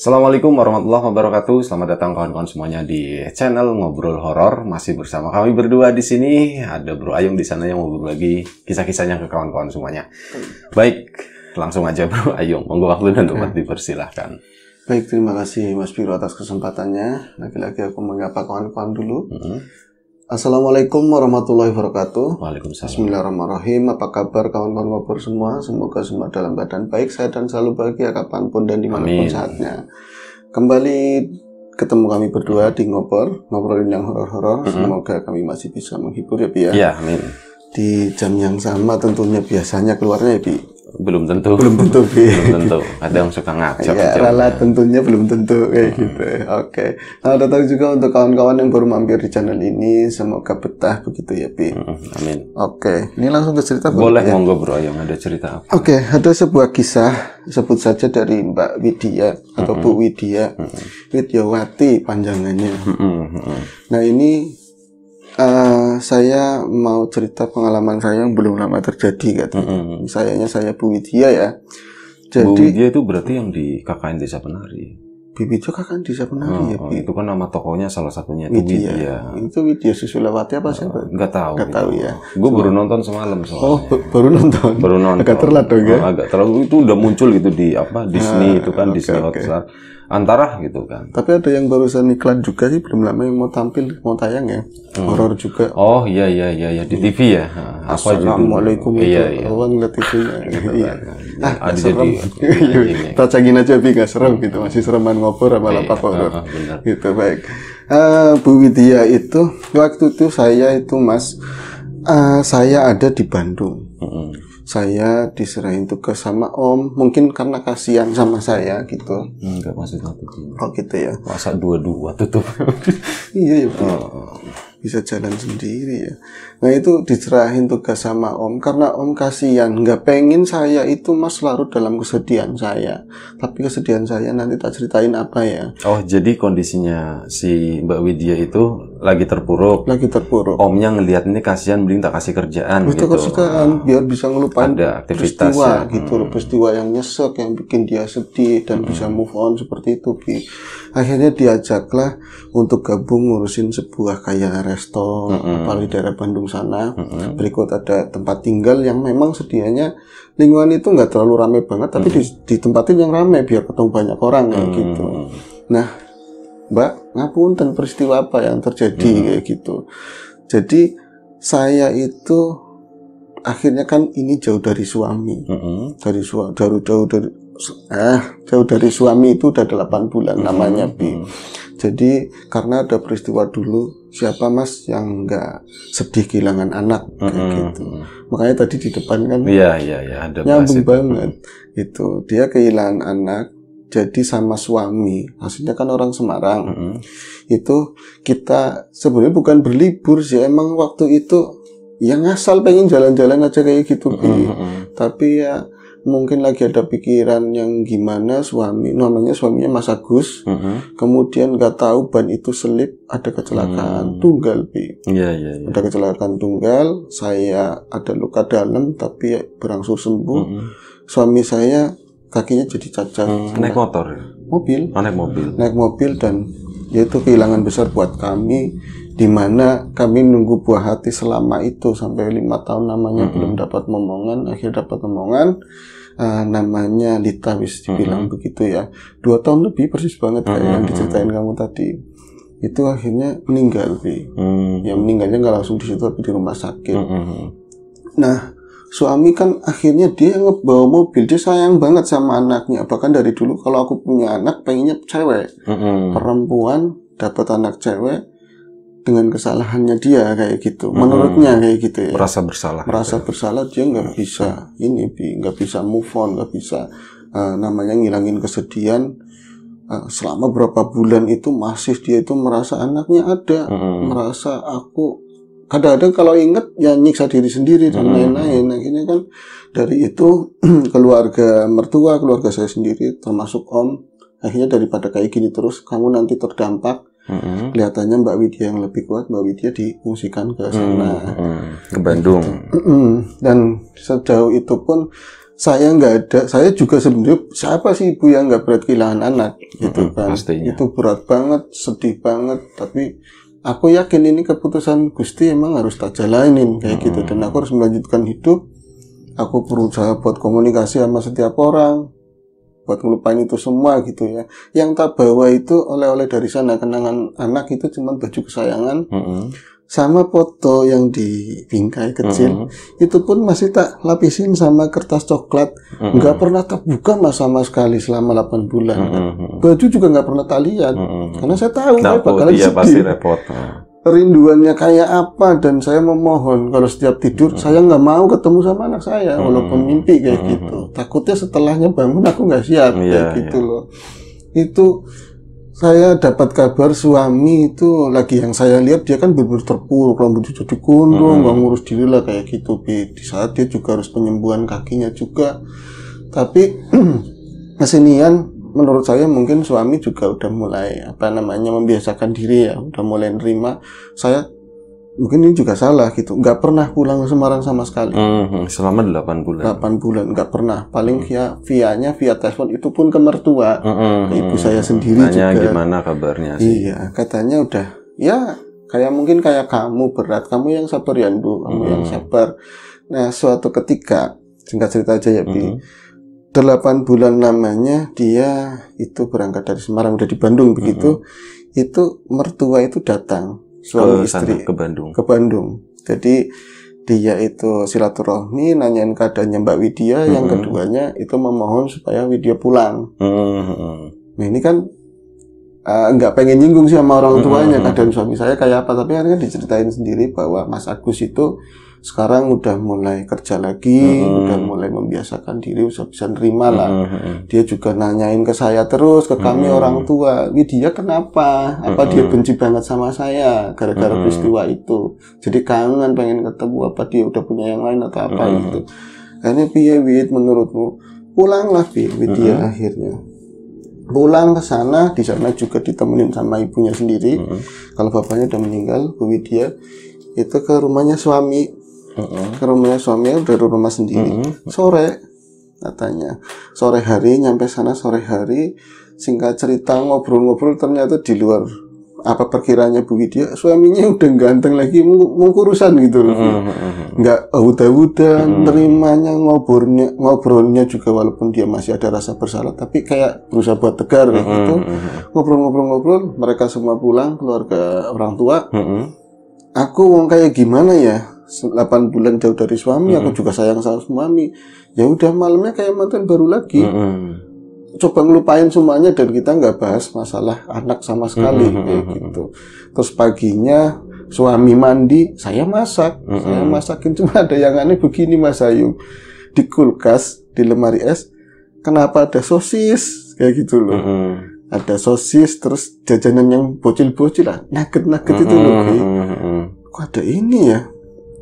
Assalamualaikum warahmatullahi wabarakatuh. Selamat datang kawan-kawan semuanya di channel Ngobrol Horor. Masih bersama kami berdua di sini. Ada Bro Ayung di sana yang mau berbagi kisah-kisahnya ke kawan-kawan semuanya. Baik, langsung aja Bro Ayung. Monggo waktu dan tempat ya. dipersilahkan. Baik, terima kasih Mas Piro atas kesempatannya. Lagi-lagi aku mengapa kawan-kawan dulu. Mm -hmm. Assalamualaikum warahmatullahi wabarakatuh. Waalaikumsalam. Bismillahirrahmanirrahim. Apa kabar kawan-kawan wabur semua? Semoga semua dalam keadaan baik, sehat dan selalu bahagia kapanpun dan dimanapun Amin. saatnya. Kembali ketemu kami berdua di ngobrol, ngobrolin yang horor-horor. Mm-hmm. Semoga kami masih bisa menghibur ya, Bi ya. Iya, amin. Di jam yang sama tentunya biasanya keluarnya ya, Bi belum tentu belum tentu belum tentu ada yang suka ngacak ya, rela tentunya belum tentu hmm. kayak hmm. gitu ya. oke okay. nah, datang juga untuk kawan-kawan yang baru mampir di channel ini semoga betah begitu ya Pi hmm, amin oke okay. ini langsung ke cerita boleh ya? monggo bro yang ada cerita apa oke okay, ada sebuah kisah sebut saja dari Mbak Widya atau hmm. Bu hmm. Widya hmm. Widyawati panjangannya hmm. hmm. hmm. nah ini Uh, saya mau cerita pengalaman saya yang belum lama terjadi katanya. Mm -hmm. Sayanya saya Bu Widya ya. Jadi Bu Widya itu berarti yang di KKN Desa Penari. Bibi itu KKN Desa Penari oh, ya. Oh, itu kan nama tokonya salah satunya itu Widya. Widya. Itu Widya Susilawati apa sih? Oh, Enggak tahu. Enggak tahu ya. Gue baru nonton semalam soalnya. Oh, baru nonton. Baru nonton. Agak terlalu ya. Oh, agak terlalu itu udah muncul gitu di apa Disney ah, itu kan okay, Disney okay. Hotstar antara gitu kan. Tapi ada yang barusan iklan juga sih belum lama yang mau tampil mau tayang ya. Hmm. Horor juga. Oh iya iya iya, iya ya di TV ya. Nah, Assalamualaikum iya, itu. Iya, iya. Orang lihat tv ya. Gitu iya. ah, ah serem. Kita aja bi nggak serem gitu. Masih sereman ngobrol sama lapak Benar. Gitu baik. Uh, Bu Widya itu waktu itu saya itu Mas uh, saya ada di Bandung. Mm -hmm saya diserahin tugas sama om mungkin karena kasihan sama saya gitu enggak maksudnya begini oh gitu ya masa dua-dua tutup iya ya oh. bisa jalan sendiri ya nah itu diserahin tugas sama om karena om kasihan nggak pengen saya itu mas larut dalam kesedihan saya tapi kesedihan saya nanti tak ceritain apa ya oh jadi kondisinya si mbak Widya itu lagi terpuruk. Lagi terpuruk. Omnya ngelihat ini kasihan mending tak kasih kerjaan gitu. kerjaan biar bisa ngelupain Ada aktivitas peristiwa ya. gitu hmm. peristiwa yang nyesek yang bikin dia sedih dan hmm. bisa move on seperti itu. Bi. Akhirnya diajaklah untuk gabung ngurusin sebuah kayak resto hmm. di daerah Bandung sana. Hmm. Berikut ada tempat tinggal yang memang sedianya lingkungan itu nggak terlalu ramai banget tapi hmm. di, ditempatin yang ramai biar ketemu banyak orang kayak hmm. gitu. Nah, Mbak, ngapunten peristiwa apa yang terjadi hmm. kayak gitu. Jadi saya itu akhirnya kan ini jauh dari suami. Hmm. Dari suami dari jauh dari ah, jauh dari suami itu udah delapan bulan hmm. namanya Bi. Hmm. Jadi karena ada peristiwa dulu siapa Mas yang nggak sedih kehilangan anak kayak hmm. gitu. Makanya tadi di depan kan ya ya ya ada nyambung banget. Hmm. Itu dia kehilangan anak jadi sama suami, maksudnya kan orang Semarang, mm -hmm. itu kita sebenarnya bukan berlibur sih, emang waktu itu yang asal pengen jalan-jalan aja kayak gitu, mm -hmm. tapi ya mungkin lagi ada pikiran yang gimana suami, namanya suaminya Mas Agus, mm -hmm. kemudian nggak tahu ban itu selip, ada kecelakaan mm -hmm. tunggal, pi, yeah, yeah, yeah. ada kecelakaan tunggal, saya ada luka dalam tapi ya berangsur sembuh, mm -hmm. suami saya kakinya jadi cacat. Hmm, naik motor ya? Mobil. Oh, naik mobil. Naik mobil dan yaitu kehilangan besar buat kami di mana kami nunggu buah hati selama itu sampai lima tahun namanya mm -hmm. belum dapat momongan akhir dapat momongan uh, namanya Lita wis dibilang mm -hmm. begitu ya dua tahun lebih persis banget kayak mm -hmm. yang diceritain hmm. kamu tadi itu akhirnya meninggal bi mm -hmm. ya meninggalnya nggak langsung di situ tapi di rumah sakit mm -hmm. nah suami kan akhirnya dia ngebawa mobil dia sayang banget sama anaknya bahkan dari dulu kalau aku punya anak pengennya cewek mm-hmm. perempuan dapat anak cewek dengan kesalahannya dia kayak gitu mm-hmm. menurutnya kayak gitu ya merasa bersalah merasa gitu. Ya. bersalah dia nggak bisa ini bi nggak bisa move on nggak bisa uh, namanya ngilangin kesedihan uh, selama berapa bulan itu masih dia itu merasa anaknya ada mm-hmm. merasa aku kadang-kadang kalau inget ya nyiksa diri sendiri dan hmm. lain-lain. Hmm. Akhirnya kan dari itu keluarga mertua, keluarga saya sendiri termasuk om akhirnya daripada kayak gini terus kamu nanti terdampak Mm-hmm. Kelihatannya Mbak Widya yang lebih kuat, Mbak Widya diungsikan ke hmm, sana, mm-hmm. ke Bandung. Mm-hmm. Dan sejauh itu pun saya nggak ada, saya juga sebenarnya siapa sih ibu yang nggak berat kehilangan anak, gitu mm-hmm. kan? Pastinya. Itu berat banget, sedih banget, tapi aku yakin ini keputusan Gusti emang harus tak jalanin kayak gitu. hmm. gitu dan aku harus melanjutkan hidup aku berusaha buat komunikasi sama setiap orang buat ngelupain itu semua gitu ya yang tak bawa itu oleh-oleh dari sana kenangan anak itu cuman baju kesayangan -hmm sama foto yang di bingkai kecil mm-hmm. itu pun masih tak lapisin sama kertas coklat mm-hmm. nggak pernah terbuka mas sama sekali selama 8 bulan mm-hmm. baju juga nggak pernah talian mm-hmm. karena saya tahu nah, eh, saya bakalan dia sedih pasti repot. rinduannya kayak apa dan saya memohon kalau setiap tidur mm-hmm. saya nggak mau ketemu sama anak saya mm-hmm. walaupun mimpi kayak mm-hmm. gitu takutnya setelahnya bangun aku nggak siap mm kayak gitu yeah. loh itu saya dapat kabar suami itu lagi yang saya lihat dia kan berburu terpuruk rambut jadi gondrong nggak hmm. ngurus diri lah kayak gitu Bi. di saat dia juga harus penyembuhan kakinya juga tapi kesenian menurut saya mungkin suami juga udah mulai apa namanya membiasakan diri ya udah mulai nerima saya mungkin ini juga salah gitu nggak pernah pulang ke Semarang sama sekali mm-hmm. selama 8 bulan 8 bulan nggak pernah paling via vianya via telepon itu pun ke mertua mm-hmm. ibu saya sendiri Nanya juga gimana kabarnya sih iya katanya udah ya kayak mungkin kayak kamu berat kamu yang sabar ya Bu kamu mm-hmm. yang mhm. sabar nah suatu ketika singkat cerita aja ya Bi mm-hmm. 8 bulan namanya dia itu berangkat dari Semarang udah di Bandung begitu mm-hmm. itu mertua itu datang suami ke istri sana, ke Bandung. Ke Bandung. Jadi dia itu silaturahmi nanyain keadaannya Mbak Widya, hmm. yang keduanya itu memohon supaya Widya pulang. Hmm. Nah ini kan eh, nggak uh, pengen nyinggung sih sama orang tuanya hmm. keadaan suami saya kayak apa, tapi akhirnya diceritain sendiri bahwa Mas Agus itu sekarang udah mulai kerja lagi, hmm. udah mulai membiasakan diri usah bisa nerima lah mm -hmm. dia juga nanyain ke saya terus ke kami mm -hmm. orang tua ini dia kenapa apa mm -hmm. dia mm-hmm. benci banget sama saya gara-gara mm -hmm. peristiwa itu jadi kangen pengen ketemu apa dia udah punya yang lain atau apa mm -hmm. gitu Karena piye wit menurutmu pulanglah wit mm -hmm. akhirnya pulang ke sana di sana juga ditemenin sama ibunya sendiri mm -hmm. kalau bapaknya udah meninggal Bu Widya itu ke rumahnya suami -hmm. ke rumahnya suami udah di rumah sendiri mm -hmm. sore katanya sore hari nyampe sana sore hari singkat cerita ngobrol-ngobrol ternyata di luar apa perkiranya Bu Widya suaminya udah ganteng lagi mengkurusan gitu loh nggak udah-udah nerimanya ngobrolnya ngobrolnya juga walaupun dia masih ada rasa bersalah tapi kayak berusaha buat tegar -hmm. gitu ngobrol-ngobrol-ngobrol mereka semua pulang keluarga orang tua aku wong kayak gimana ya 8 bulan jauh dari suami, mm -hmm. aku juga sayang sama suami. Ya udah malamnya kayak mantan baru lagi. Mm -hmm. Coba ngelupain semuanya dan kita nggak bahas masalah anak sama sekali mm -hmm. kayak gitu. Terus paginya suami mandi, saya masak, mm -hmm. saya masakin cuma ada yang aneh begini Mas Ayu. Di kulkas, di lemari es, kenapa ada sosis kayak gitu loh. Mm -hmm. Ada sosis terus jajanan yang bocil-bocil lah, nugget-nugget mm -hmm. itu loh. Kok ada ini ya?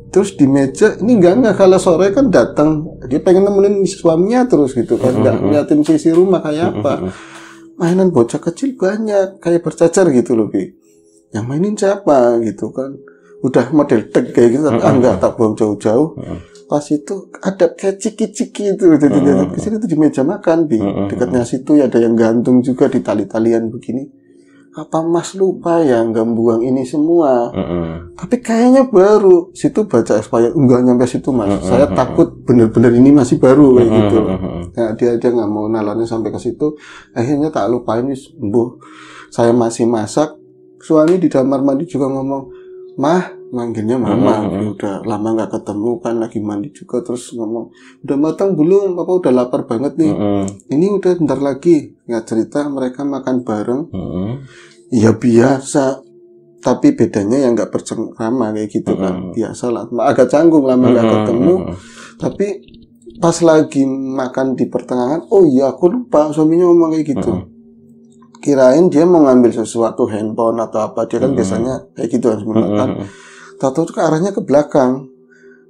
terus di meja ini enggak enggak kalau sore kan datang dia pengen nemenin suaminya terus gitu kan mm-hmm. enggak mm ngeliatin sisi rumah kayak mm-hmm. apa mainan bocah kecil banyak kayak bercacar gitu loh Bi yang mainin siapa gitu kan udah model tek kayak gitu tapi ah, mm-hmm. enggak tak buang jauh-jauh pas itu ada kayak ciki-ciki itu jadi di sini tuh di meja makan di dekatnya situ ya ada yang gantung juga di tali-talian begini apa Mas lupa ya nggak buang ini semua? Mm-hmm. Tapi kayaknya baru. Situ baca supaya enggak nyampe situ Mas. Mm-hmm. Saya takut bener-bener ini masih baru kayak gitu. Nah, dia dia nggak mau nalarnya sampai ke situ. Akhirnya tak lupa ini sembuh. Saya masih masak. Suami di kamar mandi juga ngomong, "Mah, manggilnya mama mm -hmm. udah lama nggak ketemu kan lagi mandi juga terus ngomong udah matang belum apa udah lapar banget nih mm -hmm. ini udah bentar lagi nggak cerita mereka makan bareng mm -hmm. ya biasa tapi bedanya yang nggak bercengkrama kayak gitu kan biasa lah agak canggung lama nggak ketemu tapi pas lagi makan di pertengahan oh iya aku lupa suaminya ngomong kayak gitu kirain dia mau ngambil sesuatu handphone atau apa dia kan biasanya kayak gitu harus sebenarnya tahu ke arahnya ke belakang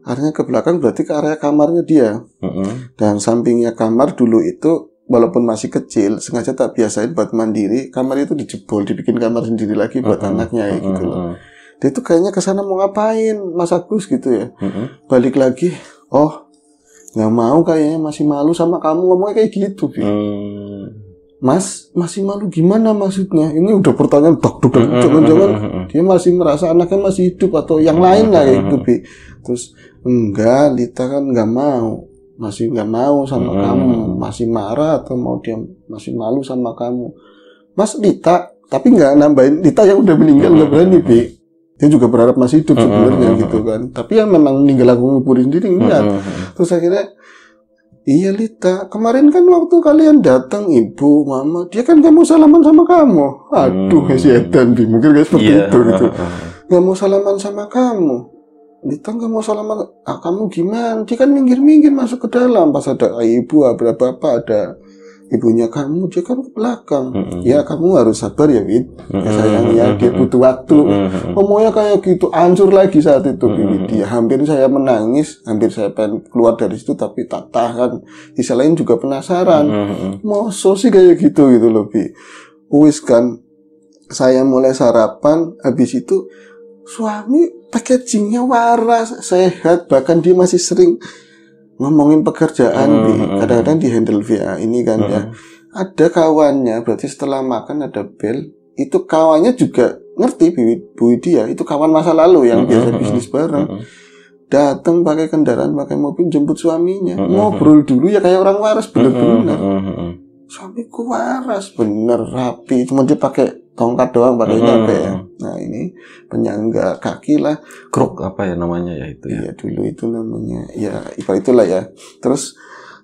arahnya ke belakang berarti ke area kamarnya dia mm-hmm. dan sampingnya kamar dulu itu walaupun masih kecil sengaja tak biasain buat mandiri kamar itu dijebol dibikin kamar sendiri lagi buat mm-hmm. anaknya ya gitu loh dia tuh kayaknya ke sana mau ngapain Mas Agus gitu ya mm-hmm. balik lagi oh nggak mau kayaknya masih malu sama kamu ngomongnya kayak gitu gitu. Hmm. Mas, masih malu gimana maksudnya? Ini udah pertanyaan dok dok jangan-jangan dia masih merasa anaknya masih hidup atau yang lain lah kayak gitu, Bi. Terus enggak, Lita kan enggak mau. Masih enggak mau sama kamu, masih marah atau mau dia masih malu sama kamu. Mas Lita, tapi enggak nambahin Lita yang udah meninggal nggak berani, Bi. Dia juga berharap masih hidup sebenarnya gitu kan. Tapi yang memang meninggal aku ngumpulin diri enggak. Terus akhirnya Iya Lita, kemarin kan waktu kalian datang ibu, mama, dia kan gak mau salaman sama kamu. Aduh, hmm. si Edan, mungkin kayak seperti yeah. itu gitu. Gak mau salaman sama kamu. Lita gak mau salaman, ah kamu gimana? Dia kan minggir-minggir masuk ke dalam pas ada ibu, ada bapak, ada ibunya kamu dia kan ke belakang mm -hmm. ya kamu harus sabar ya Wid mm -hmm. ya sayang ya dia butuh waktu mm -hmm. kayak gitu hancur lagi saat itu mm -hmm. dia hampir saya menangis hampir saya pengen keluar dari situ tapi tak tahan di selain juga penasaran mm -hmm. mau sih kayak gitu gitu lebih. Bi kan saya mulai sarapan habis itu suami packagingnya waras sehat bahkan dia masih sering ngomongin pekerjaan hmm, di hmm, hmm. kadang-kadang di handle via ini kan ya. hmm. ya ada kawannya berarti setelah makan ada bel itu kawannya juga ngerti Bu dia ya, itu kawan masa lalu yang hmm, biasa bisnis bareng datang pakai kendaraan pakai mobil jemput suaminya ngobrol dulu ya kayak orang waras bener-bener suamiku waras bener rapi cuma dia pakai tongkat doang pakai nyampe ya Nah ini penyangga kaki lah. Kruk apa ya namanya ya itu ya? Iya, dulu itu namanya. Ya ipa itulah ya. Terus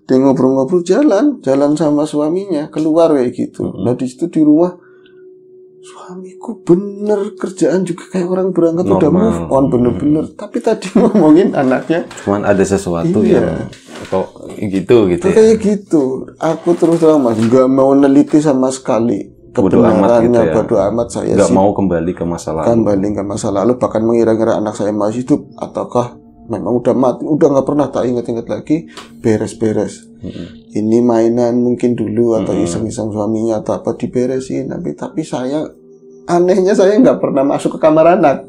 dia ngobrol-ngobrol jalan, jalan sama suaminya keluar kayak gitu. Mm-hmm. Nah di situ di rumah suamiku bener kerjaan juga kayak orang berangkat Normal. udah move on bener-bener. hmm Tapi tadi ngomongin anaknya. Cuman ada sesuatu iya. yang atau gitu gitu. ya? Kayak gitu. Aku terus terang mas nggak mau neliti sama sekali bodo amat gitu ya. Bodo amat saya Nggak mau kembali ke masa lalu. Kan kembali ke masa lalu bahkan mengira-ngira anak saya masih hidup ataukah memang udah mati, udah nggak pernah tak ingat-ingat lagi beres-beres. Hmm. Ini mainan mungkin dulu atau iseng-iseng suaminya atau apa diberesin tapi tapi saya anehnya saya nggak pernah masuk ke kamar anak.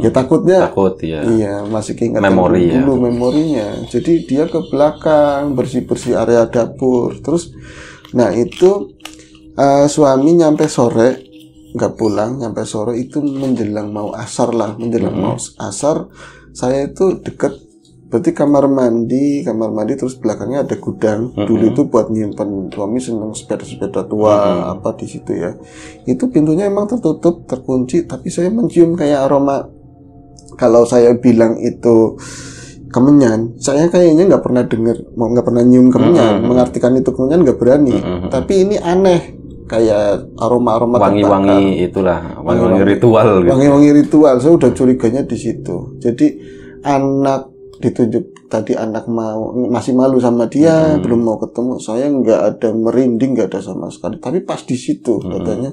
Ya takutnya. Takut ya. Iya masih ingat Memori, dulu ya. memorinya. Jadi dia ke belakang bersih bersih area dapur. Terus, nah itu uh, suami nyampe sore nggak pulang nyampe sore itu menjelang mau asar lah menjelang hmm. mau asar saya itu deket berarti kamar mandi kamar mandi terus belakangnya ada gudang hmm. dulu itu buat nyimpen suami seneng sepeda-sepeda tua hmm. apa di situ ya itu pintunya emang tertutup terkunci tapi saya mencium kayak aroma kalau saya bilang itu kemenyan saya kayaknya nggak pernah dengar mau nggak pernah nyium kemenyan mm -hmm. mengartikan itu kemenyan nggak berani mm -hmm. tapi ini aneh kayak aroma-aroma wangi-wangi itulah wangi-wangi ritual gitu. wangi-wangi gitu. ritual saya udah curiganya di situ jadi anak ditunjuk tadi anak mau masih malu sama dia hmm. belum mau ketemu saya nggak ada merinding nggak ada sama sekali tapi pas di situ hmm. katanya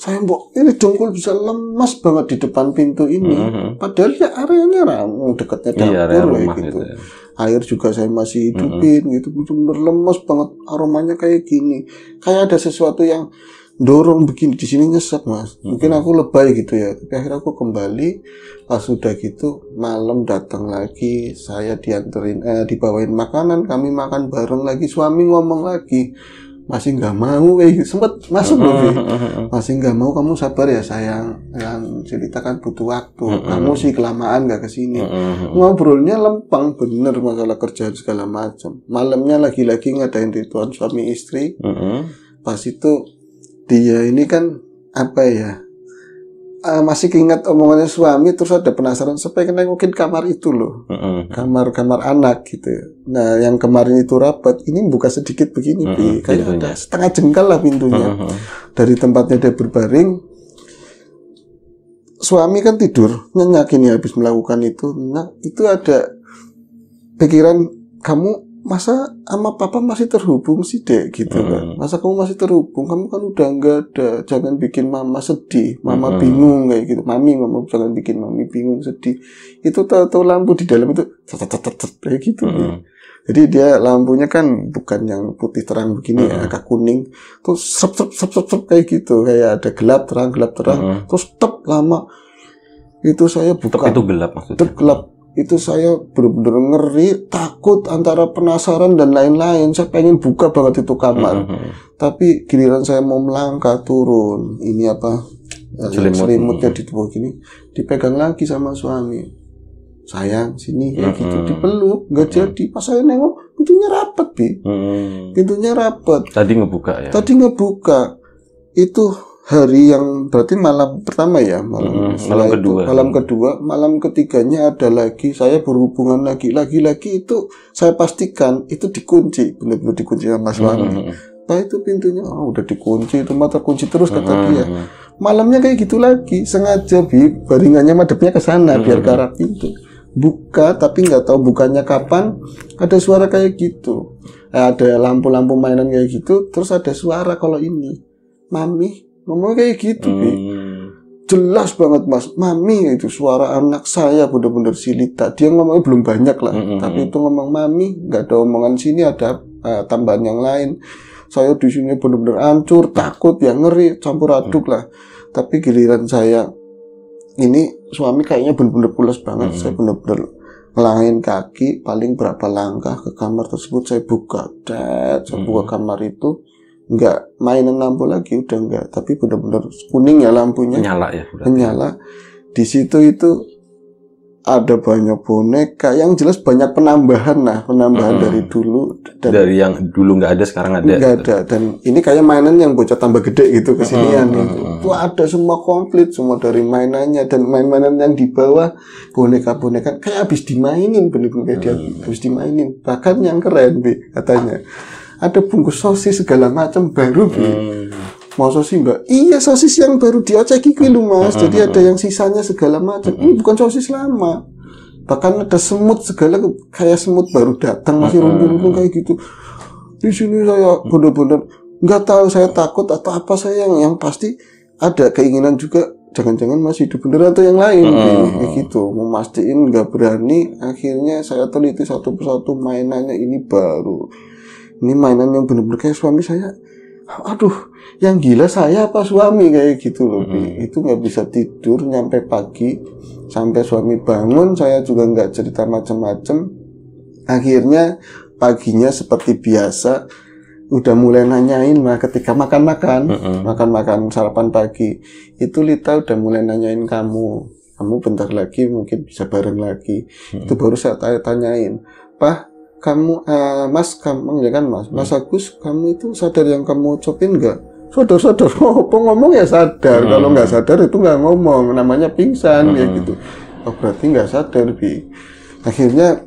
saya mbok ini dongkol bisa lemas banget di depan pintu ini hmm. padahal ya areanya ramu dekatnya iya, dapur iya, loh, gitu, gitu ya air juga saya masih hidupin mm-hmm. gitu benar lemes banget aromanya kayak gini kayak ada sesuatu yang dorong begini di sini nyesek mas mm-hmm. mungkin aku lebay gitu ya tapi akhirnya aku kembali pas sudah gitu malam datang lagi saya dianterin eh dibawain makanan kami makan bareng lagi suami ngomong lagi masih nggak mau eh sempet masuk loh uh. masih nggak mau kamu sabar ya sayang yang cerita kan butuh waktu kamu sih kelamaan nggak kesini ngobrolnya lempang, bener masalah kerjaan segala macam malamnya lagi-lagi ngadain ritual suami istri pas itu dia ini kan apa ya uh, masih keinget omongannya suami terus ada penasaran supaya kena mungkin kamar itu loh kamar kamar anak gitu nah yang kemarin itu rapat ini buka sedikit begini uh -uh. kayak ada ya. setengah jengkal lah pintunya uh dari tempatnya dia berbaring suami kan tidur nyenyak ini ya habis melakukan itu nah itu ada pikiran kamu masa sama papa masih terhubung sih dek gitu hmm. kan masa kamu masih terhubung kamu kan udah nggak ada jangan bikin mama sedih mama hmm. bingung kayak gitu mami mama jangan bikin mami bingung sedih itu tahu lampu di dalam itu tetetetet kayak gitu hmm. jadi dia lampunya kan bukan yang putih terang begini hmm. agak kuning terus sep sep sep sep, sep kayak gitu kayak ada gelap terang gelap terang hmm. terus tep lama itu saya buka Tep itu gelap maksudnya tep gelap itu saya benar-benar ngeri, takut antara penasaran dan lain-lain. Saya pengen buka banget itu kamar. Mm -hmm. Tapi giliran saya mau melangkah turun, ini apa? Eh, Selimut. Selimutnya di tubuh gini, dipegang lagi sama suami. Sayang, sini ya mm -hmm. gitu mm-hmm. dipeluk, nggak mm -hmm. jadi. Pas saya nengok, pintunya rapet, Bi. Mm -hmm. Pintunya rapet. Tadi ngebuka ya. Tadi ngebuka. Itu hari yang berarti malam pertama ya malam, hmm, malam kedua malam kedua malam ketiganya ada lagi saya berhubungan lagi lagi-lagi itu saya pastikan itu dikunci benar-benar dikunci sama suami hmm. nah itu pintunya oh, udah dikunci itu mata kunci terus kata dia malamnya kayak gitu lagi sengaja bi baringannya madepnya ke sana hmm. biar ke arah pintu buka tapi nggak tahu bukannya kapan ada suara kayak gitu eh, ada lampu-lampu mainan kayak gitu terus ada suara kalau ini mami ngomong kayak gitu hmm. jelas banget mas mami itu suara anak saya bener-bener silita dia ngomongnya belum banyak lah hmm. hmm tapi hmm. itu ngomong mami nggak ada omongan sini ada uh, tambahan yang lain saya di sini bener-bener hancur takut ya ngeri campur aduk lah tapi giliran saya ini suami kayaknya bener-bener pulas banget hmm. saya bener-bener ngelangin kaki paling berapa langkah ke kamar tersebut saya buka dan saya buka hmm. kamar itu nggak mainan lampu lagi udah enggak tapi benar-benar kuning ya lampunya nyala ya berarti. di situ itu ada banyak boneka yang jelas banyak penambahan nah penambahan hmm. dari dulu dan dari yang dulu nggak ada sekarang ada nggak ada dan ini kayak mainan yang bocah tambah gede gitu kesinian hmm. hmm. itu ada semua komplit semua dari mainannya dan main-mainan yang di bawah boneka-boneka kayak habis dimainin bener-bener hmm. dia habis dimainin bahkan yang keren bi katanya ada bungkus sosis segala macam baru bi, Hmm. Mau sosis mbak? Iya sosis yang baru dioceki kuwi mas. Hmm. Jadi ada yang sisanya segala macam. Ini hmm. bukan sosis lama. Bahkan ada semut segala kayak semut baru datang masih hmm. rumpun-rumpun kayak gitu. Di sini saya hmm. benar-benar nggak tahu saya takut atau apa saya yang yang pasti ada keinginan juga jangan-jangan masih hidup bener atau yang lain uh, kayak, kayak gitu memastiin nggak berani akhirnya saya teliti satu persatu mainannya ini baru ini mainan yang benar-benar kayak suami saya aduh yang gila saya apa suami kayak gitu loh hmm. itu nggak bisa tidur nyampe pagi sampai suami bangun saya juga nggak cerita macam-macam. akhirnya paginya seperti biasa udah mulai nanyain mah ketika makan-makan makan-makan sarapan pagi itu Lita udah mulai nanyain kamu kamu bentar lagi mungkin bisa bareng lagi hmm. itu baru saya tanya tanyain Pak kamu uh, mas kamu ya kan mas hmm. mas Agus kamu itu sadar yang kamu copin enggak sadar sadar oh, ngomong ya sadar hmm. kalau nggak sadar itu nggak ngomong namanya pingsan ya hmm. gitu oh berarti nggak sadar bi akhirnya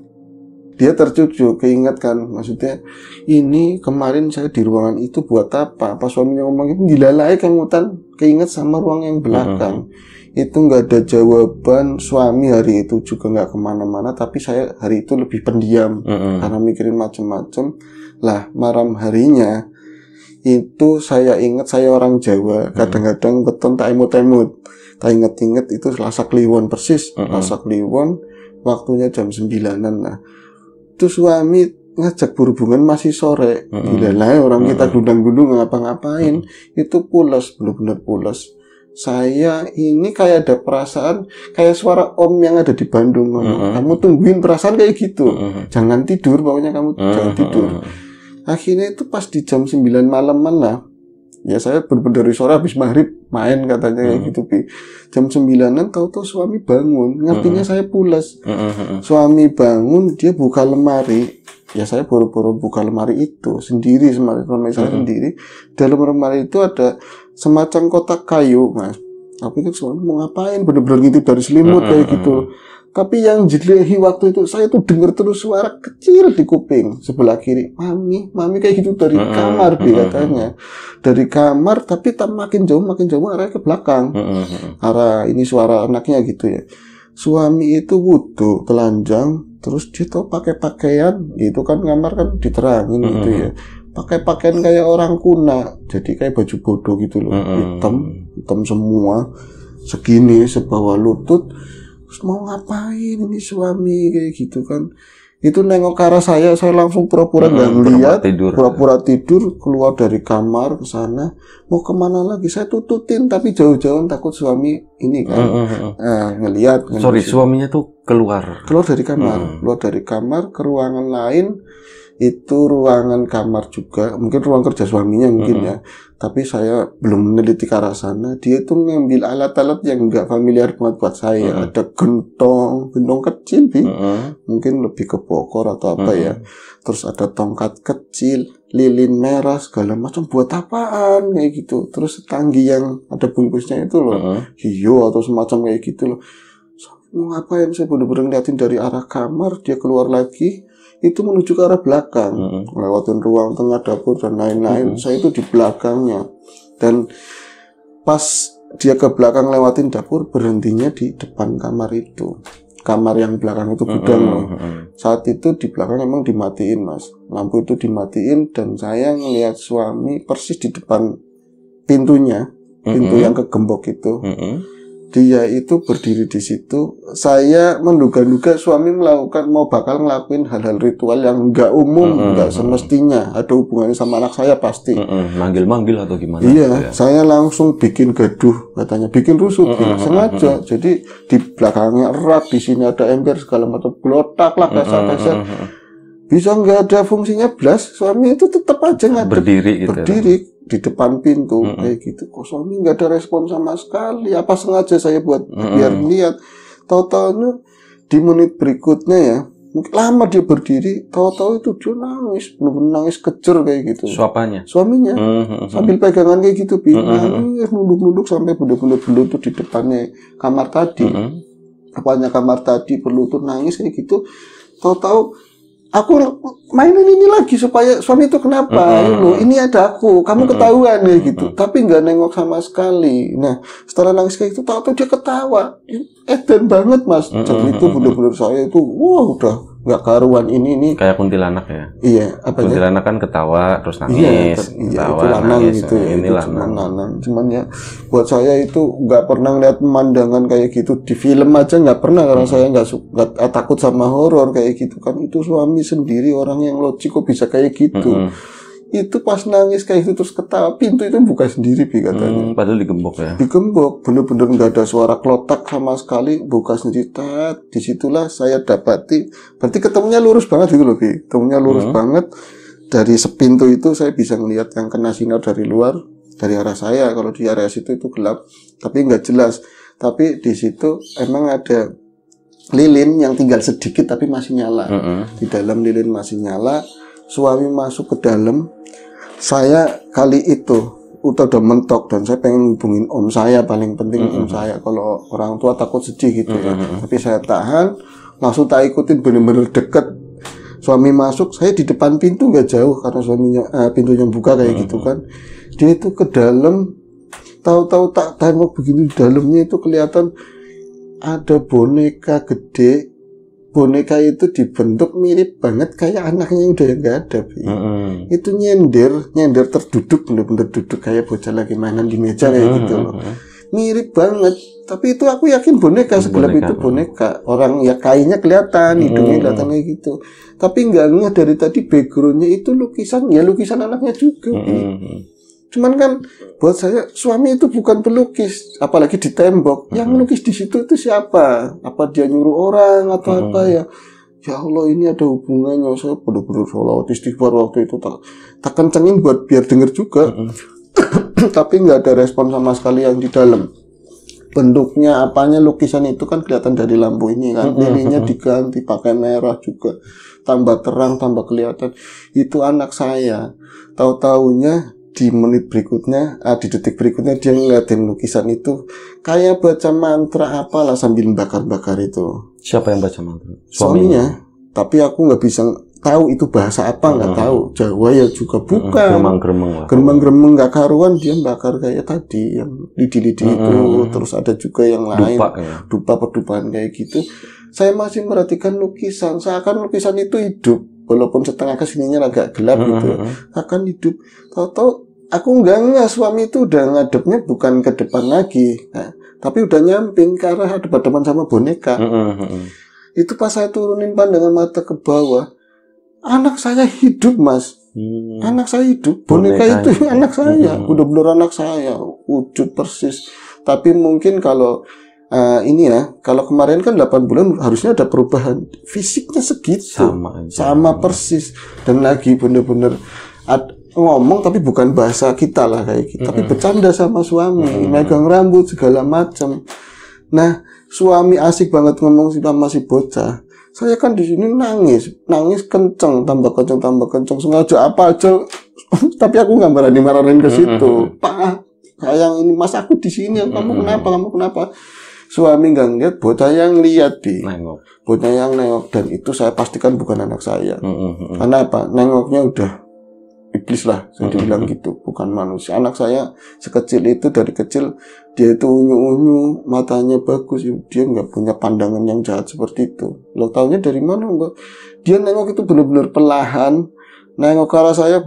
dia tercucu keingatkan maksudnya ini kemarin saya di ruangan itu buat apa pas suaminya ngomong itu dilalai kang hutan keinget sama ruang yang belakang hmm itu nggak ada jawaban suami hari itu juga nggak kemana-mana tapi saya hari itu lebih pendiam mm -hmm. karena mikirin macem-macem lah malam harinya itu saya ingat saya orang Jawa kadang-kadang beton tak emut-emut tak inget-inget itu Selasa Kliwon persis mm -hmm. Selasa Kliwon waktunya jam sembilanan nah itu suami ngajak berhubungan masih sore mm -hmm. gila lah orang mm -hmm. kita gundang-gundung ngapa-ngapain mm -hmm. itu pulas benar-benar pulas saya ini kayak ada perasaan kayak suara om yang ada di Bandung. Mm -hmm. Kamu tungguin perasaan kayak gitu. Mm -hmm. Jangan tidur, pokoknya kamu mm -hmm. jangan tidur. Akhirnya itu pas di jam 9 malam mana Ya saya berbeda dari sore habis maghrib main katanya kayak gitu Pi. Jam 9-an tahu-tahu suami bangun, ngertinya saya pulas. Suami bangun, dia buka lemari, ya saya buru-buru buka lemari itu sendiri lemari saya hmm. sendiri dalam lemari itu ada semacam kotak kayu mas tapi itu semua mau ngapain benar bener gitu dari selimut hmm. kayak gitu tapi yang jelehi waktu itu saya tuh dengar terus suara kecil di kuping sebelah kiri, mami, mami kayak gitu dari hmm. kamar uh, katanya. Dari kamar tapi tak makin jauh makin jauh arah ke belakang. hmm. arah ini suara anaknya gitu ya. Suami itu wudhu telanjang terus dia tuh pakai pakaian itu kan kamar kan diterangin mm -hmm. gitu ya pakai pakaian kayak orang kuna jadi kayak baju bodoh gitu loh mm -hmm. hitam hitam semua segini sebawah lutut terus mau ngapain ini suami kayak gitu kan itu nengok ke arah saya saya langsung pura-pura nggak -pura hmm, lihat pura-pura tidur. keluar dari kamar ke sana mau kemana lagi saya tututin tapi jauh-jauh takut suami ini kan hmm, hmm, nah, hmm. Eh, ngelihat sorry suaminya tuh keluar keluar dari kamar hmm. keluar dari kamar ke ruangan lain itu ruangan kamar juga, mungkin ruang kerja suaminya mungkin mm-hmm. ya. Tapi saya belum meneliti ke arah sana. Dia itu ngambil alat-alat yang enggak familiar banget buat saya. Mm-hmm. Ada gentong, gentong kecil sih, mm-hmm. mungkin lebih ke pokor atau apa mm-hmm. ya. Terus ada tongkat kecil, lilin merah segala macam buat apaan kayak gitu. Terus tangki yang ada bungkusnya itu loh, mm-hmm. hijau atau semacam kayak gitu loh. Mau ngapain saya bener-bener ngeliatin dari arah kamar, dia keluar lagi, itu menuju ke arah belakang, hmm. lewatin ruang tengah dapur dan lain-lain. Hmm. Saya itu di belakangnya dan pas dia ke belakang lewatin dapur berhentinya di depan kamar itu. Kamar yang belakang itu gudang loh. Saat itu di belakang emang dimatiin mas, lampu itu dimatiin dan saya ngelihat suami persis di depan pintunya, pintu mm -hmm. yang kegembok itu. Mm -hmm dia itu berdiri di situ. Saya menduga-duga suami melakukan mau bakal ngelakuin hal-hal ritual yang enggak umum, nggak mm -hmm. semestinya. Ada hubungannya sama anak saya pasti. Manggil-manggil atau gimana? Iya, gitu ya? saya langsung bikin gaduh katanya, bikin rusuh, mm -hmm. sengaja. Jadi di belakangnya erat, di sini ada ember segala macam, gelotak lah kasar-kasar. Bisa enggak ada fungsinya belas, suami itu tetap aja ngadep. Berdiri gitu. Ya? Berdiri. Ya di depan pintu mm -hmm. Eh, kayak gitu kok suami nggak ada respon sama sekali apa sengaja saya buat mm -hmm. biar niat totalnya di menit berikutnya ya lama dia berdiri tahu-tahu itu dia nangis benar-benar nangis kejer kayak gitu suapanya suaminya mm -hmm. sambil pegangan kayak gitu bingung mm -hmm. nunduk-nunduk sampai benar-benar berlutut di depannya kamar tadi mm -hmm. apanya kamar tadi berlutut nangis kayak gitu tahu-tahu aku mainin ini lagi supaya suami itu kenapa mm -hmm. ini ada aku kamu ketahuan mm ya gitu mm -hmm. tapi nggak nengok sama sekali nah setelah nangis kayak itu tahu tuh dia ketawa eh, banget mas mm -hmm. jadi itu bener-bener saya itu wah udah nggak karuan ini ini kayak kuntilanak ya iya apa ya? kuntilanak kan ketawa terus iya, nangis iya, iya ketawa itu lanang nangis, gitu ya, ini itu lanang. Cuman lanang cuman ya buat saya itu nggak pernah lihat pemandangan kayak gitu di film aja nggak pernah karena hmm. saya nggak suka ah, takut sama horor kayak gitu kan itu suami sendiri orang yang logik kok bisa kayak gitu hmm. hmm itu pas nangis kayak gitu terus ketawa pintu itu buka sendiri bi katanya hmm, padahal digembok ya digembok bener-bener nggak ada suara klotak sama sekali buka sendiri tat disitulah saya dapati berarti ketemunya lurus banget gitu loh bi ketemunya lurus hmm. banget dari sepintu itu saya bisa ngeliat yang kena sinar dari luar dari arah saya kalau di area situ itu gelap tapi nggak jelas tapi di situ emang ada lilin yang tinggal sedikit tapi masih nyala hmm, hmm. di dalam lilin masih nyala suami masuk ke dalam saya kali itu udah udah mentok dan saya pengen hubungin om saya paling penting mm -hmm. om saya kalau orang tua takut sedih gitu mm -hmm. tapi saya tahan langsung tak ikutin bener-bener deket suami masuk saya di depan pintu nggak jauh karena suaminya uh, pintunya buka kayak mm -hmm. gitu kan dia itu ke dalam tahu-tahu tak tengok begitu di dalamnya itu kelihatan ada boneka gede boneka itu dibentuk mirip banget kayak anaknya yang udah nggak ada mm -hmm. itu nyender nyender terduduk bener-bener duduk kayak bocah lagi mainan di meja kayak mm -hmm. gitu loh mirip banget tapi itu aku yakin boneka segelap itu boneka orang ya kainnya kelihatan hidungnya kelihatan kayak gitu tapi nggak ngeh dari tadi backgroundnya itu lukisan ya lukisan anaknya juga mm -hmm. Cuman kan buat saya suami itu bukan pelukis, apalagi di tembok. Mm-hmm. Yang melukis di situ itu siapa? Apa dia nyuruh orang atau hmm. apa ya? Ya Allah ini ada hubungannya. Saya benar-benar sholawat istighfar waktu itu tak tak kencengin buat biar denger juga. Hmm. Tapi nggak ada respon sama sekali yang di dalam. Bentuknya apanya lukisan itu kan kelihatan dari lampu ini kan. Mm-hmm. Lilinya mm-hmm. diganti pakai merah juga. Tambah terang, tambah kelihatan. Itu anak saya. Tahu-taunya di menit berikutnya, ah, di detik berikutnya dia ngeliatin lukisan itu kayak baca mantra apalah sambil bakar-bakar itu. Siapa yang baca mantra? Suaminya. Suaminya. Tapi aku nggak bisa tahu itu bahasa apa nggak hmm. tahu Jawa ya juga hmm, bukan gemang-gemang lah gemang-gemang nggak karuan dia bakar kayak tadi yang lidi-lidi hmm. itu hmm, hmm. terus ada juga yang lain dupa, ya. dupa pedupan kayak gitu saya masih merhatikan lukisan seakan lukisan itu hidup walaupun setengah kesininya agak gelap gitu akan hidup tahu-tahu aku nggak nggak suami itu udah ngadepnya bukan ke depan lagi nah, tapi udah nyamping ke arah depan-depan sama boneka itu pas saya turunin pandangan mata ke bawah anak saya hidup mas hmm. anak saya hidup boneka, boneka itu ya. anak saya hmm. udah benar anak saya wujud persis tapi mungkin kalau uh, ini ya, kalau kemarin kan 8 bulan harusnya ada perubahan fisiknya segitu. Sama aja. Sama persis. Dan lagi bener-bener ngomong tapi bukan bahasa kita lah kayak gitu. Mm -hmm. Tapi bercanda sama suami, mm -hmm. megang rambut segala macam. Nah, suami asik banget ngomong sih, sama masih bocah. Saya kan di sini nangis, nangis kenceng, tambah kenceng, tambah kenceng. Sengaja apa aja, tapi aku nggak berani marahin ke situ. Mm -hmm. Pak, sayang ini mas aku di sini, kamu kenapa, kamu kenapa? suami nggak bocah yang lihat di, nengok yang nengok dan itu saya pastikan bukan anak saya mm-hmm. karena apa nengoknya udah iblis lah saya mm-hmm. dibilang gitu bukan manusia anak saya sekecil itu dari kecil dia itu unyu unyu matanya bagus dia nggak punya pandangan yang jahat seperti itu lo taunya dari mana enggak dia nengok itu benar-benar perlahan nengok ke arah saya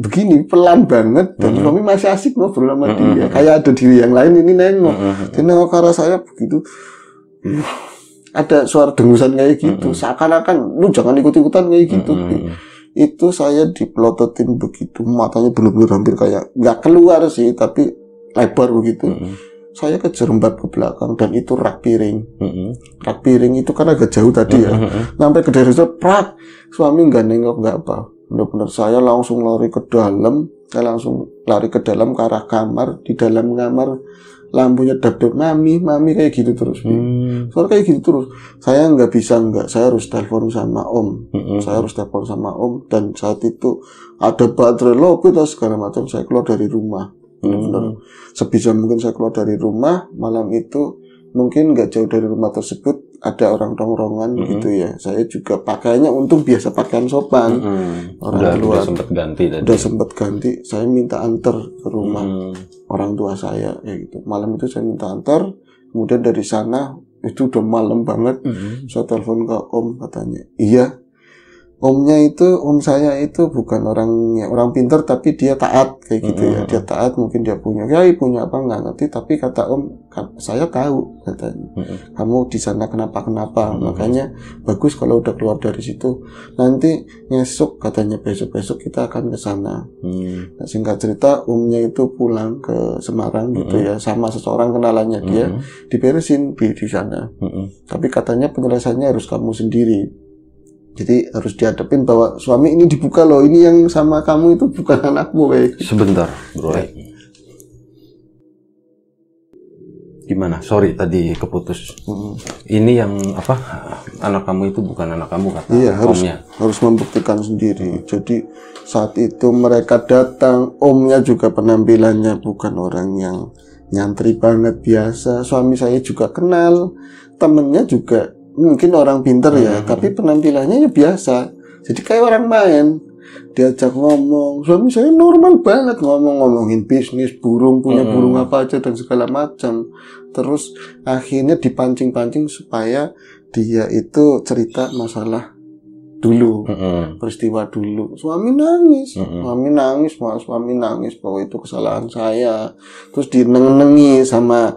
begini pelan banget dan mm-hmm. suami masih asik ngobrol sama mm-hmm. dia kayak ada diri yang lain ini nengok mm-hmm. dia nengok ke arah saya begitu uh, ada suara dengusan kayak gitu mm-hmm. seakan-akan lu jangan ikut-ikutan kayak gitu mm-hmm. itu saya dipelototin begitu matanya bener-bener hampir kayak nggak keluar sih tapi lebar begitu mm-hmm saya kejerembab ke belakang dan itu rak piring. Mm-hmm. Rak piring itu kan agak jauh tadi ya. Mm-hmm. Sampai ke daerah prak, suami nggak nengok nggak apa benar-benar saya langsung lari ke dalam saya langsung lari ke dalam ke arah kamar di dalam kamar lampunya dap dap mami mami kayak gitu terus hmm. soalnya kayak gitu terus saya nggak bisa nggak saya harus telepon sama om hmm. saya harus telepon sama om dan saat itu ada baterai lobby atau segala macam saya keluar dari rumah benar-benar hmm. sebisa mungkin saya keluar dari rumah malam itu mungkin nggak jauh dari rumah tersebut ada orang tongrongan mm -hmm. gitu ya. Saya juga pakainya untung biasa pakaian sopan. Mm -hmm. Orang udah, luar udah sempat ganti tadi. Udah sempat ganti. Saya minta antar ke rumah mm -hmm. orang tua saya ya gitu. Malam itu saya minta antar. Kemudian dari sana itu udah malam banget. Mm -hmm. Saya telepon ke Om katanya, iya omnya itu om saya itu bukan orang ya, orang pinter, tapi dia taat kayak gitu mm -hmm. ya mm-hmm. dia taat mungkin dia punya ya punya apa nggak ngerti tapi kata om saya tahu katanya mm -hmm. kamu di sana kenapa kenapa mm -hmm. makanya bagus kalau udah keluar dari situ nanti besok katanya besok besok kita akan ke sana mm nah, singkat cerita omnya itu pulang ke Semarang gitu mm-hmm. ya sama seseorang kenalannya dia diberesin di di sana mm tapi katanya penyelesaiannya harus kamu sendiri jadi harus dihadapin bahwa suami ini dibuka loh, ini yang sama kamu itu bukan anakmu kayak. Sebentar, Bro. Ya. Gimana? Sorry tadi keputus. Hmm. Ini yang apa? Anak kamu itu bukan anak kamu kata Iya, harus omnya. harus membuktikan sendiri. Jadi saat itu mereka datang, omnya juga penampilannya bukan orang yang nyantri banget biasa. Suami saya juga kenal, temennya juga mungkin orang pinter ya, hmm. tapi penampilannya ya biasa. Jadi kayak orang main, diajak ngomong. Suami saya normal banget ngomong ngomongin bisnis, burung punya hmm. burung apa aja dan segala macam. Terus akhirnya dipancing-pancing supaya dia itu cerita masalah dulu mm -hmm. peristiwa dulu suami nangis mm -hmm. suami nangis suami nangis bahwa itu kesalahan saya terus dineng-nengi sama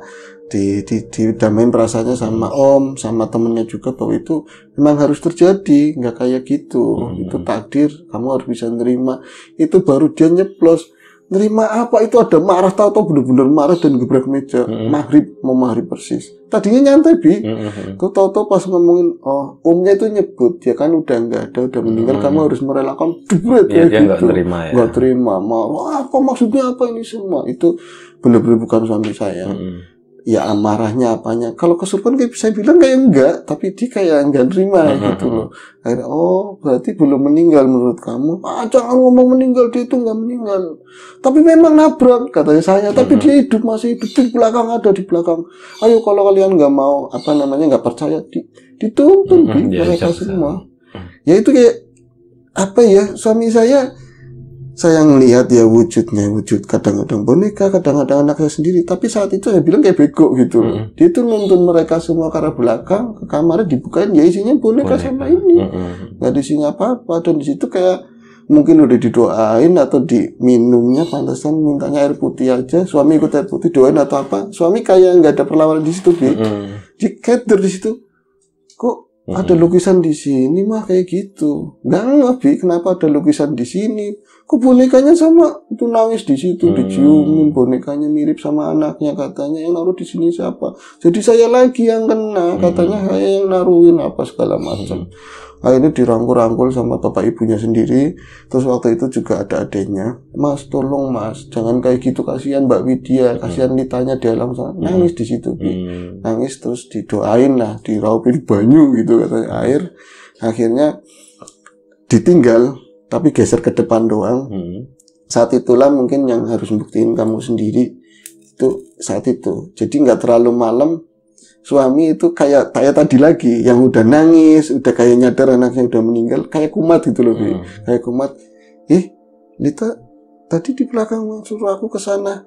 di, di, didamain perasaannya sama om sama temennya juga bahwa itu memang harus terjadi nggak kayak gitu hmm. itu takdir kamu harus bisa nerima itu baru dia nyeplos nerima apa itu ada marah tahu tahu bener-bener marah dan gebrak meja hmm. maghrib mau maghrib persis tadinya nyantai bi hmm. tuh tahu tahu pas ngomongin oh omnya itu nyebut ya kan udah nggak ada udah meninggal hmm. kamu harus merelakan debret ya, dia gitu terima ya nggak terima mau apa maksudnya apa ini semua itu bener-bener bukan suami saya hmm, hmm ya amarahnya apanya kalau kesurupan kayak bisa bilang kayak enggak tapi dia kayak enggak terima gitu loh akhirnya oh berarti belum meninggal menurut kamu ah jangan ngomong meninggal dia itu enggak meninggal tapi memang nabrak katanya saya tapi dia hidup masih hidup di belakang ada di belakang ayo kalau kalian enggak mau apa namanya enggak percaya di, dituntun di ya, mereka ya, ya. semua hmm. ya itu kayak apa ya suami saya saya ngelihat ya wujudnya wujud kadang-kadang boneka kadang-kadang anaknya sendiri tapi saat itu saya bilang kayak bego gitu mm -hmm. dia tuh nonton mereka semua ke arah belakang ke kamar, dibukain ya isinya boneka, boneka. sama ini mm -hmm. sini isinya apa-apa dan di situ kayak mungkin udah didoain atau diminumnya pantasan mintanya air putih aja suami ikut air putih doain atau apa suami kayak nggak ada perlawanan di situ mm -hmm. di cater di situ kok mm -hmm. ada lukisan di sini mah kayak gitu nggak ngerti kenapa ada lukisan di sini kok bonekanya sama itu nangis di situ hmm. diciumin bonekanya mirip sama anaknya katanya yang naruh di sini siapa jadi saya lagi yang kena hmm. katanya hmm. saya yang naruhin apa segala macam hmm. akhirnya dirangkul-rangkul sama bapak ibunya sendiri terus waktu itu juga ada adiknya mas tolong mas jangan kayak gitu kasihan mbak Widya hmm. kasihan hmm. ditanya di alam sana hmm. nangis di situ hmm. nangis terus didoain lah diraupin banyu gitu katanya air akhirnya ditinggal tapi geser ke depan doang hmm. saat itulah mungkin yang harus buktiin kamu sendiri itu saat itu jadi nggak terlalu malam suami itu kayak kayak tadi lagi yang udah nangis udah kayak nyadar anaknya udah meninggal kayak kumat gitu loh hmm. kayak kumat ih eh, Nita tadi di belakang suruh aku ke sana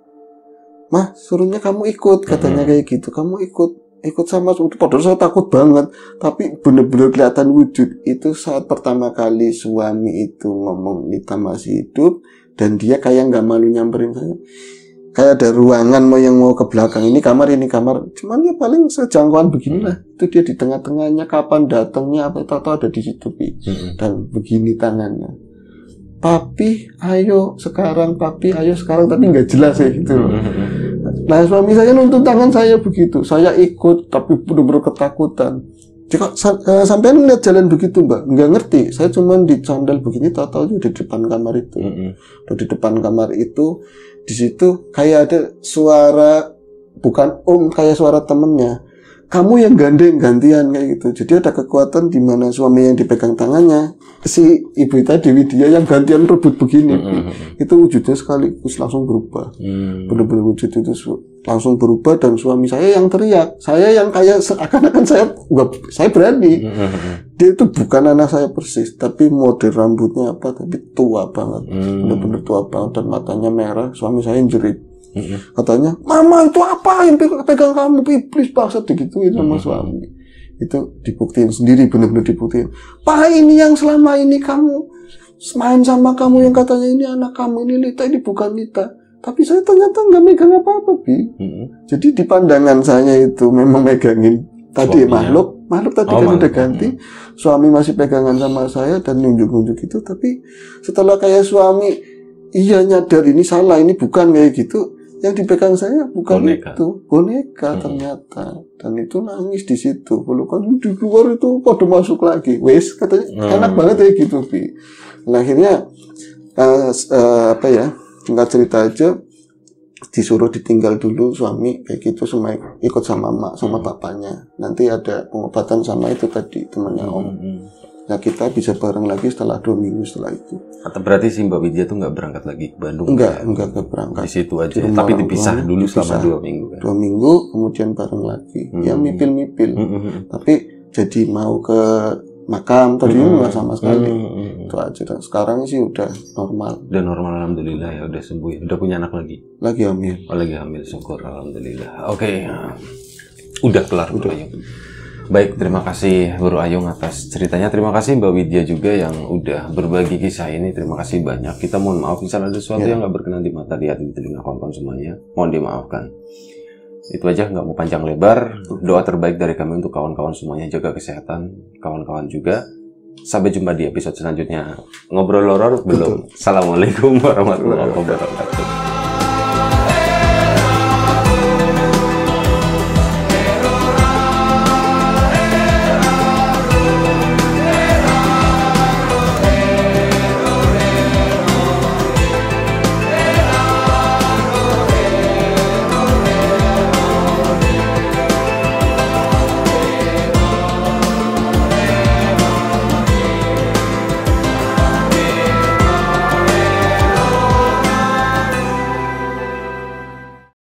mah suruhnya kamu ikut katanya hmm. kayak gitu kamu ikut ikut sama itu padahal saya takut banget tapi bener-bener kelihatan wujud itu saat pertama kali suami itu ngomong kita masih hidup dan dia kayak nggak malu nyamperin saya kayak ada ruangan mau yang mau ke belakang ini kamar ini kamar cuman ya paling sejangkauan beginilah hmm. itu dia di tengah-tengahnya kapan datangnya apa tato ada di situ pi hmm. dan begini tangannya papi ayo sekarang papi ayo sekarang tapi nggak jelas ya gitu hmm. Nah suami saya nuntut tangan saya begitu. Saya ikut tapi benar-benar ketakutan. Jika uh, eh, sampai melihat jalan begitu mbak, nggak ngerti. Saya cuma di begini, tahu-tahu di depan kamar itu. Mm -hmm. Di depan kamar itu, di situ kayak ada suara bukan om kayak suara temennya kamu yang gandeng gantian kayak gitu jadi ada kekuatan di mana suami yang dipegang tangannya si ibu tadi Widya yang gantian rebut begini mm-hmm. itu wujudnya sekaligus langsung berubah mm. benar-benar wujud itu langsung berubah dan suami saya yang teriak saya yang kayak seakan-akan saya nggak saya berani mm-hmm. dia itu bukan anak saya persis tapi model rambutnya apa tapi tua banget mm. benar-benar tua banget dan matanya merah suami saya yang jerit hmm Katanya, mama itu apa yang pegang kamu? Iblis bangsa digituin sama mm-hmm. suami. Itu dibuktiin sendiri, benar-benar dibuktiin. Pak ini yang selama ini kamu main sama kamu yang katanya ini anak kamu, ini Lita, ini bukan Lita. Tapi saya ternyata nggak megang apa-apa, Bi. Mm-hmm. Jadi di pandangan saya itu memang megangin tadi Suaminya. makhluk makhluk tadi oh, kan udah ganti hmm. suami masih pegangan sama saya dan nunjuk-nunjuk itu tapi setelah kayak suami iya nyadar ini salah ini bukan kayak gitu yang dipegang saya bukan boneka. itu boneka hmm. ternyata dan itu nangis di situ pelukan di luar itu pada masuk lagi wes katanya hmm. enak banget ya gitu bi nah akhirnya uh, uh, apa ya tinggal cerita aja disuruh ditinggal dulu suami kayak gitu sama ikut sama mak sama papanya hmm. nanti ada pengobatan sama itu tadi temannya hmm, om hmm, Ya kita bisa bareng lagi setelah dua minggu setelah itu. Atau berarti si Mbak Widya tuh nggak berangkat lagi ke Bandung? Enggak, ya? enggak, berangkat. Di situ aja, di tapi dipisah dulu dipisah. selama dua minggu. Kan? Dua minggu, kemudian bareng lagi. Hmm. Ya mipil-mipil. Hmm. hmm, hmm. Tapi jadi mau ke makam tadinya hmm. nggak hmm. sama sekali hmm. itu aja dan sekarang sih udah normal udah normal alhamdulillah ya udah sembuh ya udah punya anak lagi lagi hamil oh, lagi hamil syukur alhamdulillah oke okay. Ya. udah kelar udah. ya. Baik, terima kasih Guru Ayung atas ceritanya. Terima kasih Mbak Widya juga yang udah berbagi kisah ini. Terima kasih banyak. Kita mohon maaf misalnya ada sesuatu ya. yang nggak berkenan di mata, di hati, di telinga, kawan-kawan semuanya. Mohon dimaafkan. Itu aja, nggak mau panjang lebar. Doa terbaik dari kami untuk kawan-kawan semuanya. Jaga kesehatan, kawan-kawan juga. Sampai jumpa di episode selanjutnya. Ngobrol Loror belum. Assalamualaikum warahmatullahi wabarakatuh.